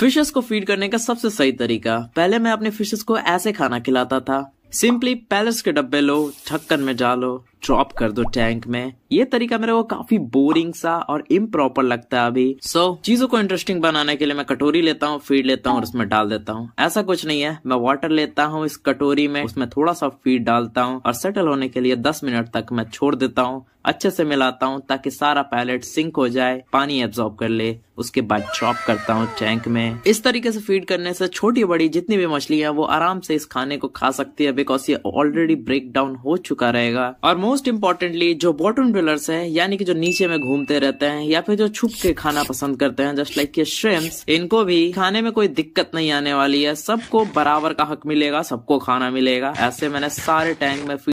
fishes को feed करने का सबसे सही तरीका पहले मैं अपने फिशेस को ऐसे खाना खिलाता था सिंपली पैलेस के डब्बे लो ढक्कन में डालो ड्रॉप कर दो टैंक में ये तरीका मेरे को काफी बोरिंग सा और इम्प्रॉपर लगता है अभी सो so, चीजों को इंटरेस्टिंग बनाने के लिए मैं कटोरी लेता हूँ फीड लेता हूँ और उसमें डाल देता हूँ ऐसा कुछ नहीं है मैं वाटर लेता हूँ इस कटोरी में उसमें थोड़ा सा फीड डालता हूँ और सेटल होने के लिए दस मिनट तक मैं छोड़ देता हूँ अच्छे से मिलाता हूँ ताकि सारा पैलेट सिंक हो जाए पानी एब्जॉर्ब कर ले उसके बाद चॉप करता हूँ टैंक में इस तरीके से फीड करने से छोटी बड़ी जितनी भी मछलियां वो आराम से इस खाने को खा सकती है बिकॉज ये ऑलरेडी ब्रेक डाउन हो चुका रहेगा और मोर मोस्ट इम्पोर्टेंटली जो बॉटम ड्वेलर्स हैं यानी कि जो नीचे में घूमते रहते हैं या फिर जो छुप के खाना पसंद करते हैं जस्ट लाइक के श्रेम्स इनको भी खाने में कोई दिक्कत नहीं आने वाली है सबको बराबर का हक मिलेगा सबको खाना मिलेगा ऐसे मैंने सारे टैंक में